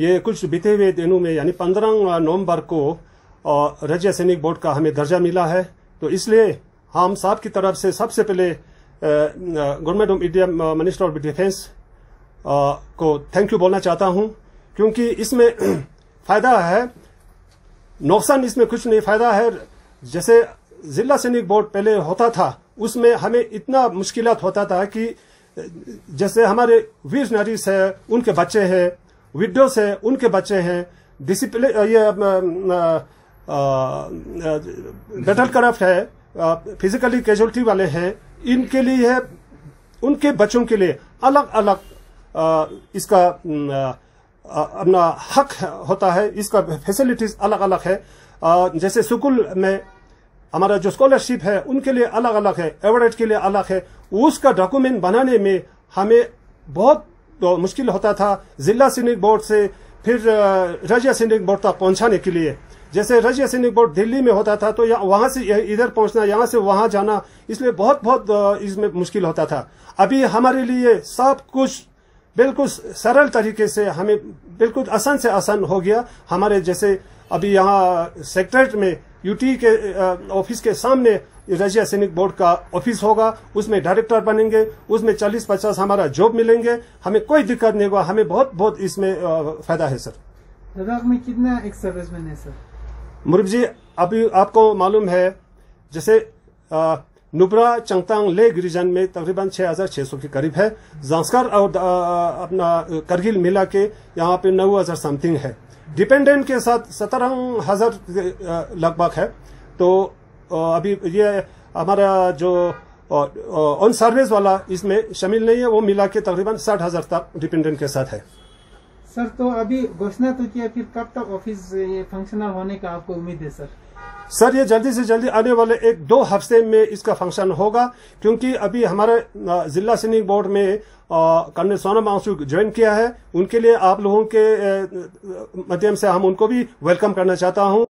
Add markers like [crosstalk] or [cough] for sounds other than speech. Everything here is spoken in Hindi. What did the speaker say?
ये कुछ बीते हुए दिनों में यानी पंद्रह नवंबर को राज्य सैनिक बोर्ड का हमें दर्जा मिला है तो इसलिए हम साहब की तरफ से सबसे पहले government of India minister of defence को थैंक यू बोलना चाहता हूं क्योंकि इसमें [clears throat] फायदा है नुकसान इसमें कुछ नहीं फायदा है जैसे जिला सैनिक बोर्ड पहले होता था उसमें हमें इतना मुश्किल होता था कि जैसे हमारे वीर नारी है उनके बच्चे हैं विडोज हैं उनके बच्चे हैं डिसिप्लिन ये बेटल क्राफ्ट है फिजिकली कैजुअलिटी वाले हैं इनके लिए उनके बच्चों के लिए अलग अलग इसका अपना हक होता है इसका फैसिलिटीज अलग अलग है जैसे स्कूल में हमारा जो स्कॉलरशिप है उनके लिए अलग अलग है एवरेज के लिए अलग है उसका डॉक्यूमेंट बनाने में हमें बहुत तो मुश्किल होता था जिला सैनिक बोर्ड से फिर राज्य सैनिक बोर्ड तक पहुंचाने के लिए जैसे राज्य सैनिक बोर्ड दिल्ली में होता था तो वहां से इधर पहुंचना यहाँ से वहां जाना इसलिए बहुत बहुत इसमें मुश्किल होता था अभी हमारे लिए सब कुछ बिल्कुल सरल तरीके से हमें बिल्कुल आसान से आसान हो गया हमारे जैसे अभी यहाँ सेक्रेटरेट में यूटी के ऑफिस के सामने राज्य सैनिक बोर्ड का ऑफिस होगा उसमें डायरेक्टर बनेंगे उसमें चालीस पचास हमारा जॉब मिलेंगे हमें कोई दिक्कत नहीं होगा हमें बहुत बहुत इसमें फायदा है सर लद्दाख में कितना एक सर्विसमैन है सर मुरुख जी अभी आपको मालूम है जैसे नुब्रा चंगतांग ले रीजन में तकरीबन 6,600 के करीब है जांस्कर और आ, अपना करगिल मिला के यहाँ पे 9,000 समथिंग है डिपेंडेंट के साथ सत्रह हजार लगभग है तो अभी ये हमारा जो ऑन सर्विस वाला इसमें शामिल नहीं है वो मिला के तकरीबन साठ हजार तक डिपेंडेंट के साथ है सर तो अभी घोषणा तो किया फिर कब तक ऑफिस फंक्शनल होने का आपको उम्मीद है सर सर ये जल्दी से जल्दी आने वाले एक दो हफ्ते में इसका फंक्शन होगा क्योंकि अभी हमारे जिला सैनिक बोर्ड में कर्नल सोनम आंसू ज्वाइन किया है उनके लिए आप लोगों के माध्यम से हम उनको भी वेलकम करना चाहता हूँ